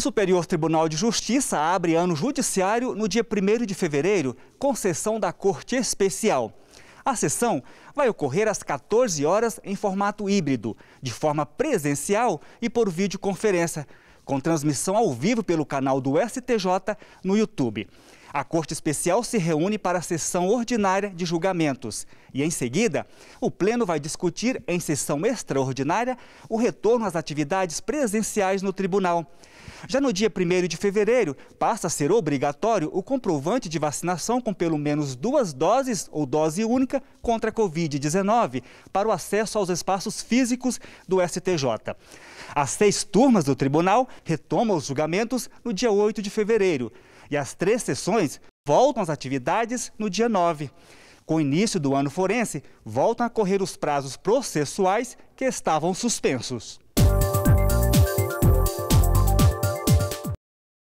Superior Tribunal de Justiça abre ano judiciário no dia 1 de fevereiro, com sessão da Corte Especial. A sessão vai ocorrer às 14 horas em formato híbrido, de forma presencial e por videoconferência, com transmissão ao vivo pelo canal do STJ no YouTube. A Corte Especial se reúne para a sessão ordinária de julgamentos e, em seguida, o Pleno vai discutir, em sessão extraordinária, o retorno às atividades presenciais no Tribunal. Já no dia 1 de fevereiro, passa a ser obrigatório o comprovante de vacinação com pelo menos duas doses ou dose única contra a Covid-19 para o acesso aos espaços físicos do STJ. As seis turmas do tribunal retomam os julgamentos no dia 8 de fevereiro. E as três sessões voltam às atividades no dia 9. Com o início do ano forense, voltam a correr os prazos processuais que estavam suspensos.